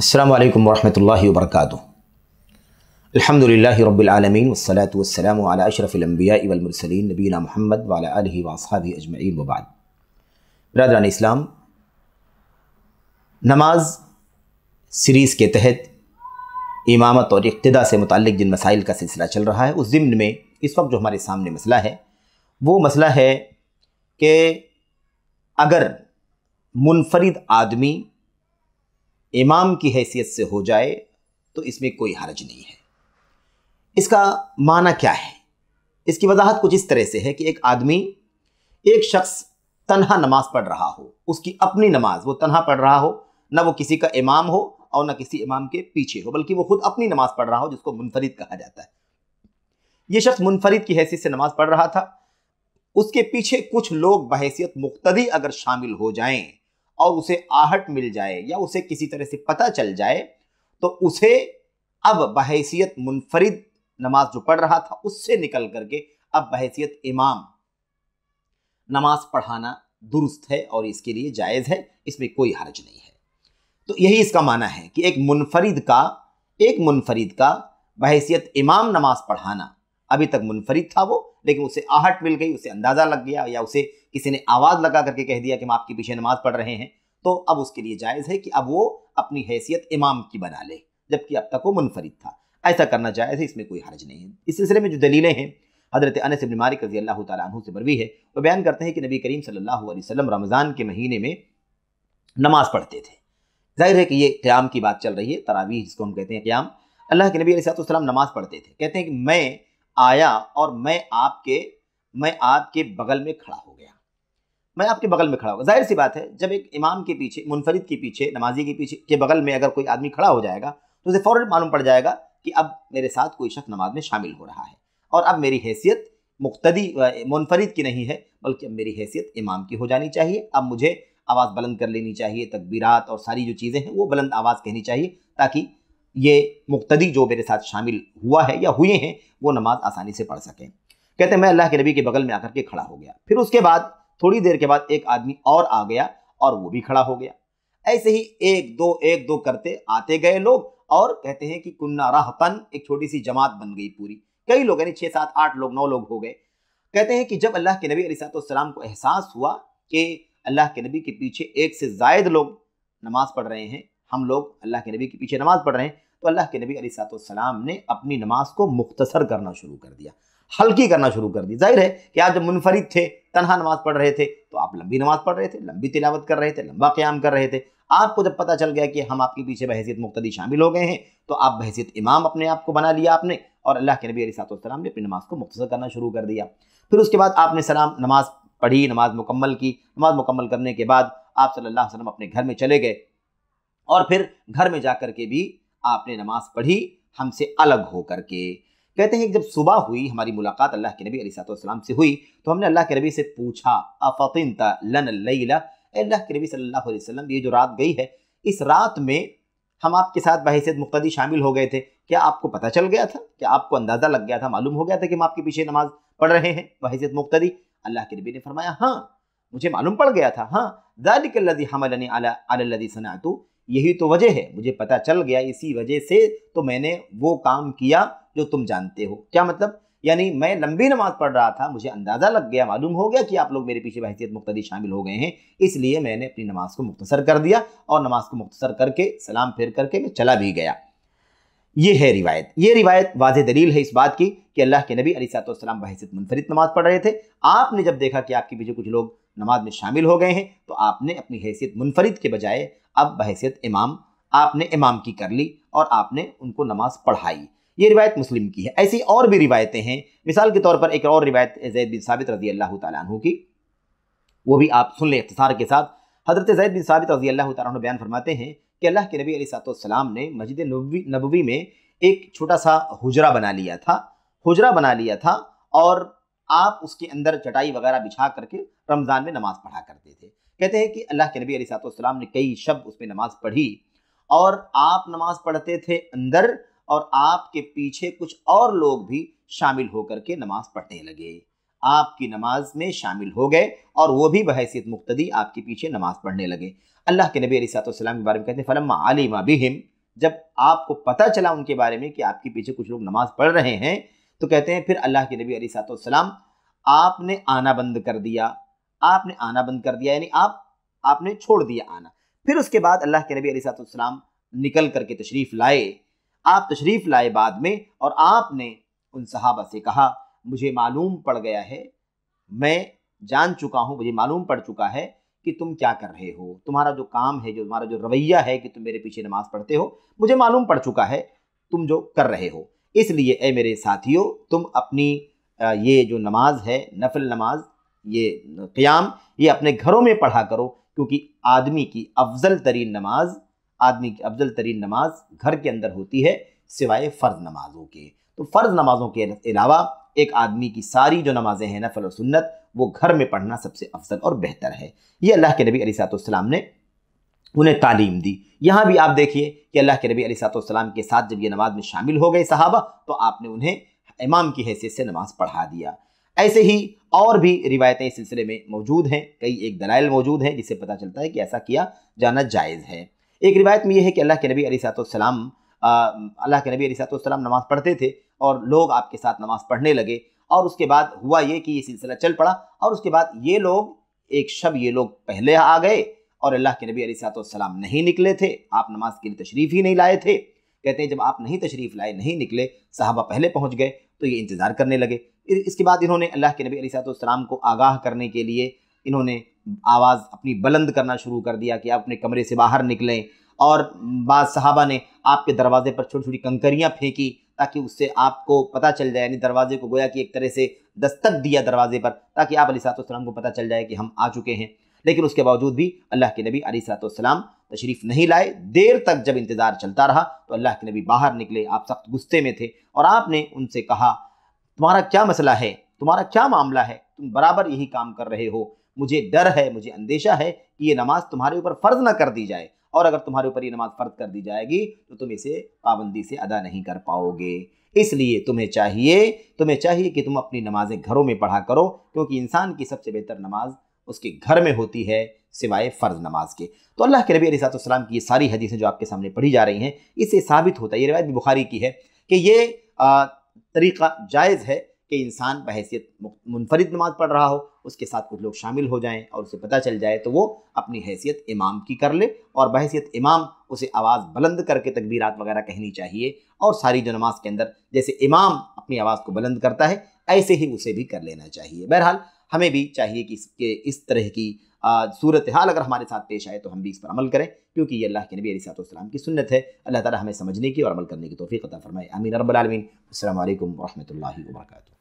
अल्लाम वरहमल वर्क अलहमदिल्ला रबालमीन वसलात वसलम अशरफ़िलम्बियामरसलिन नबीना महमद वाली वासबी अजमैन वबाद बरदरान इस्लाम नमाज सीरीज़ के तहत इमामत और इकतदा से मुतल जिन मसाइल का सिलसिला चल रहा है उस ज़िम्न में इस वक्त जो हमारे सामने मसला है वो मसला है कि अगर मुनफरद आदमी इमाम की हैसियत से हो जाए तो इसमें कोई हर्ज नहीं है इसका माना क्या है इसकी वजाहत कुछ इस तरह से है कि एक आदमी एक शख्स तनहा नमाज पढ़ रहा हो उसकी अपनी नमाज वो तनहा पढ़ रहा हो ना वो किसी का इमाम हो और ना किसी इमाम के पीछे हो बल्कि वो खुद अपनी नमाज पढ़ रहा हो जिसको मुनफरिद कहा जाता है ये शख्स मुनफरिद की हैसियत से नमाज पढ़ रहा था उसके पीछे कुछ लोग बहसीत मुख्तदी अगर शामिल हो जाएं और उसे आहट मिल जाए या उसे किसी तरह से पता चल जाए तो उसे अब बहसीत मुनफरिद नमाज जो पढ़ रहा था उससे निकल करके अब बहसीत इमाम नमाज पढ़ाना दुरुस्त है और इसके लिए जायज़ है इसमें कोई हर्ज नहीं है तो यही इसका माना है कि एक मुनफरिद का एक मुनफरिद का बहसीत इमाम नमाज पढ़ाना अभी तक मुनफरिद था वो लेकिन उसे आहट मिल गई उसे अंदाज़ा लग गया या उसे किसी ने आवाज़ लगा करके कह दिया कि हम आपके पीछे नमाज़ पढ़ रहे हैं तो अब उसके लिए जायज़ है कि अब वो अपनी हैसियत इमाम की बना ले जबकि अब तक वो मुनफरद था ऐसा करना जायज़ है इसमें कोई हर्ज नहीं है इस सिलसिले में जो दलीलें हैं हज़रत अनस इब्न मालिक रजी अल्लाह तु से मरवी है वो बयान करते हैं कि नबी करीम सल्लल्लाहु अलैहि वसल्लम रमज़ान के महीने में नमाज़ पढ़ते थे जाहिर है कि ये क्याम की बात चल रही है तरावीह जिसको हम कहते हैं क्याम अल्लाह के नबी अलैहिस्सलाम नमाज़ पढ़ते थे कहते हैं कि मैं आया और मैं आपके मैं आपके बगल में खड़ा हो गया मैं आपके बगल में खड़ा होगा जाहिर सी बात है जब एक इमाम के पीछे मुनफरद के पीछे नमाजी के पीछे के बगल में अगर कोई आदमी खड़ा हो जाएगा तो उसे फ़ौरन मालूम पड़ जाएगा कि अब मेरे साथ कोई शख्स नमाज में शामिल हो रहा है और अब मेरी हैसियत मुख्तदी मुनफरद की नहीं है बल्कि अब मेरी हैसियत इमाम की हो जानी चाहिए अब मुझे आवाज़ बुलंद कर लेनी चाहिए तकबीरात और सारी जो चीज़ें हैं वो बुलंद आवाज़ कहनी चाहिए ताकि ये मुख्तदी जो मेरे साथ शामिल हुआ है या हुए हैं वो नमाज आसानी से पढ़ सकें कहते हैं मैं अल्लाह के नबी के बगल में आकर के खड़ा हो गया फिर उसके बाद थोड़ी देर के बाद एक आदमी और आ गया और वो भी खड़ा हो गया ऐसे ही एक दो एक दो करते आते गए लोग और कहते हैं कि कुन्ना राहतन एक छोटी सी जमात बन गई पूरी कई लोग यानी छः सात आठ लोग नौ लोग हो गए कहते हैं कि जब अल्लाह के नबी अलीसलाम को एहसास हुआ कि अल्लाह के नबी के पीछे एक से जायद लोग नमाज पढ़ रहे हैं हम लोग अल्लाह के नबी के पीछे नमाज पढ़ रहे हैं तो अल्लाह के नबी अलीसलाम ने अपनी नमाज को मुख्तसर करना शुरू कर दिया हल्की करना शुरू कर दी जाहिर है कि आप जब मुनफरिद थे तनहा नमाज पढ़ रहे थे तो आप लंबी नमाज पढ़ रहे थे लंबी तिलावत कर रहे थे लंबा क्याम कर रहे थे आपको जब पता चल गया कि हम आपके पीछे बहसीत मुक्तदी शामिल हो गए हैं तो आप बहसीत इमाम अपने आप को बना लिया आपने और अल्लाह के नबी अलैहिस्सलाम ने अपनी नमाज को मुख्तर करना शुरू कर दिया फिर उसके बाद आपने सलाम नमाज पढ़ी नमाज मुकम्मल की नमाज मुकम्मल करने के बाद आप सल्ला वसलम अपने घर में चले गए और फिर घर में जा कर के भी आपने नमाज पढ़ी हमसे अलग हो के कहते हैं कि जब सुबह हुई हमारी मुलाकात अल्लाह के नबी अलीसातम से हुई तो हमने अल्लाह के नबी से पूछा अफ़िन तन अल्लाह के नबी सल्लल्लाहु अलैहि वसल्लम ये जो रात गई है इस रात में हम आपके साथ बहसीत मुख्तदी शामिल हो गए थे क्या आपको पता चल गया था क्या आपको अंदाज़ा लग गया था मालूम हो गया था कि हम आपके पीछे नमाज पढ़ रहे हैं बहसीत मुख्तदी अल्लाह के नबी ने फरमाया हाँ मुझे मालूम पड़ गया था हाँ दादिकल्लि हमलनी सना तो यही तो वजह है मुझे पता चल गया इसी वजह से तो मैंने वो काम किया जो तुम जानते हो क्या मतलब यानी मैं लंबी नमाज पढ़ रहा था मुझे अंदाज़ा लग गया मालूम हो गया कि आप लोग मेरे पीछे बहसीत मुख्तदी शामिल हो गए हैं इसलिए मैंने अपनी नमाज को मुख्तसर कर दिया और नमाज को मुख्तसर करके सलाम फेर करके मैं चला भी गया ये है रिवायत ये रिवायत वाज दलील है इस बात की कि अल्लाह के नबी अलीसलाम बहसीत मुनफरद नमाज पढ़ रहे थे आपने जब देखा कि आपके पीछे कुछ लोग नमाज में शामिल हो गए हैं तो आपने अपनी हैसियत मुनफरद के बजाय अब बहसीत इमाम आपने इमाम की कर ली और आपने उनको नमाज पढ़ाई ये रिवायत मुस्लिम की है ऐसी और भी रिवायतें हैं मिसाल के तौर पर एक और रिवायत जैद बिन साबित रजी अल्लाह तु की वो भी आप सुन लें इख्तसार के साथ हज़रत जैद बिन साबित रजी अल्लाह तु बयान फरमाते हैं कि अल्लाह के नबी सलाम ने मस्जिद नबवी में एक छोटा सा हुजरा बना लिया था हुजरा बना लिया था और आप उसके अंदर चटाई वगैरह बिछा करके रमज़ान में नमाज़ पढ़ा करते थे कहते हैं कि अल्लाह के नबी अली सलाम ने कई शब उसमें नमाज़ पढ़ी और आप नमाज़ पढ़ते थे अंदर और आपके पीछे कुछ और लोग भी शामिल होकर के नमाज पढ़ने लगे आपकी नमाज में शामिल हो गए और वो भी बहसीत मुख्तदी आपके पीछे नमाज पढ़ने लगे अल्लाह के नबी अलीसलाम के बारे में कहते हैं फ़लम आलिमा बिहिम जब आपको पता चला उनके बारे में कि आपके पीछे कुछ लोग नमाज पढ़ रहे हैं तो कहते हैं फिर अल्लाह के नबी अलीसलाम आपने आना बंद कर दिया आपने आना बंद कर दिया यानी आप आपने छोड़ दिया आना फिर उसके बाद अल्लाह के नबी अलीसलाम निकल करके तशरीफ़ लाए आप तशरीफ़ लाए बाद में और आपने उन सहाबा से कहा मुझे मालूम पड़ गया है मैं जान चुका हूँ मुझे मालूम पड़ चुका है कि तुम क्या कर रहे हो तुम्हारा जो काम है जो तुम्हारा जो रवैया है कि तुम मेरे पीछे नमाज पढ़ते हो मुझे मालूम पड़ चुका है तुम जो कर रहे हो इसलिए ए मेरे साथियों तुम अपनी ये जो नमाज है नफल नमाज ये क़्याम ये अपने घरों में पढ़ा करो क्योंकि आदमी की अफजल तरीन नमाज आदमी की अफजल तरीन नमाज घर के अंदर होती है सिवाय फ़र्ज़ नमाज़ों के तो फ़र्ज़ नमाज़ों के अलावा एक आदमी की सारी जो नमाज़ें हैं नफल और सुन्नत वो घर में पढ़ना सबसे अफजल और बेहतर है ये अल्लाह के नबी अलीसातम ने उन्हें तालीम दी यहाँ भी आप देखिए कि अल्लाह के नबी अलीसातम के साथ जब यह नमाज में शामिल हो गए साहबा तो आपने उन्हें इमाम की हैसियत से नमाज़ पढ़ा दिया ऐसे ही और भी रिवायतें इस सिलसिले में मौजूद हैं कई एक दलाइल मौजूद हैं जिससे पता चलता है कि ऐसा किया जाना जायज़ है एक रिवायत में यह है कि अल्लाह के नबी अलीसलाम अल्लाह के नबी अलीसलाम नमाज़ पढ़ते थे और लोग आपके साथ नमाज़ पढ़ने लगे और उसके बाद हुआ ये कि ये सिलसिला चल पड़ा और उसके बाद ये लोग एक शब ये लोग पहले आ गए और अल्लाह के नबी अलीसलाम नहीं निकले थे आप नमाज के लिए तशरीफ़ ही नहीं लाए थे कहते हैं जब आप नहीं तशरीफ़ लाए नहीं निकले साहबा पहले पहुँच गए तो ये इंतज़ार करने लगे इसके बाद इन्होंने अल्लाह के नबी अलीसलाम को आगाह करने के लिए इन्होंने आवाज़ अपनी बुलंद करना शुरू कर दिया कि आप अपने कमरे से बाहर निकलें और बाद साहबा ने आपके दरवाजे पर छोटी छोटी कंकरियाँ फेंकी ताकि उससे आपको पता चल जाए यानी दरवाजे को गोया कि एक तरह से दस्तक दिया दरवाजे पर ताकि आप अलीसलाम को पता चल जाए कि हम आ चुके हैं लेकिन उसके बावजूद भी अल्लाह के नबी सातम तशरीफ़ नहीं लाए देर तक जब इंतज़ार चलता रहा तो अल्लाह के नबी बाहर निकले आप सख्त गुस्से में थे और आपने उनसे कहा तुम्हारा क्या मसला है तुम्हारा क्या मामला है तुम बराबर यही काम कर रहे हो मुझे डर है मुझे अंदेशा है कि ये नमाज तुम्हारे ऊपर फ़र्ज ना कर दी जाए और अगर तुम्हारे ऊपर ये नमाज फ़र्ज कर दी जाएगी तो तुम इसे पाबंदी से अदा नहीं कर पाओगे इसलिए तुम्हें चाहिए तुम्हें चाहिए कि तुम अपनी नमाज़ें घरों में पढ़ा करो क्योंकि इंसान की सबसे बेहतर नमाज उसके घर में होती है सिवाय फ़र्ज नमाज के तो अल्लाह के नबी सातम की ये सारी हदीसें जो आपके सामने पढ़ी जा रही हैं इससे साबित होता है ये रिवायत बुखारी की है कि ये तरीक़ा जायज़ है कि इंसान बहसीत मुनफरद नमाज पढ़ रहा हो उसके साथ कुछ लोग शामिल हो जाएं और उसे पता चल जाए तो वो अपनी हैसियत इमाम की कर ले और बहसीत इमाम उसे आवाज़ बुलंद करके तकबीरत वगैरह कहनी चाहिए और सारी जो नमाज के अंदर जैसे इमाम अपनी आवाज़ को बुलंद करता है ऐसे ही उसे भी कर लेना चाहिए बहरहाल हमें भी चाहिए कि इसके इस तरह की सूरत हाल अगर हमारे साथ पेश आए तो हम भी इस पर अमल करें क्योंकि ये अल्लाह के नबी सातम की सुनत है अल्लाह ताला हमें समझने की और अमल करने की तोफ़ी अता फ़रमाए अमीन रबालमीन अल्लाम वरहमल वर्का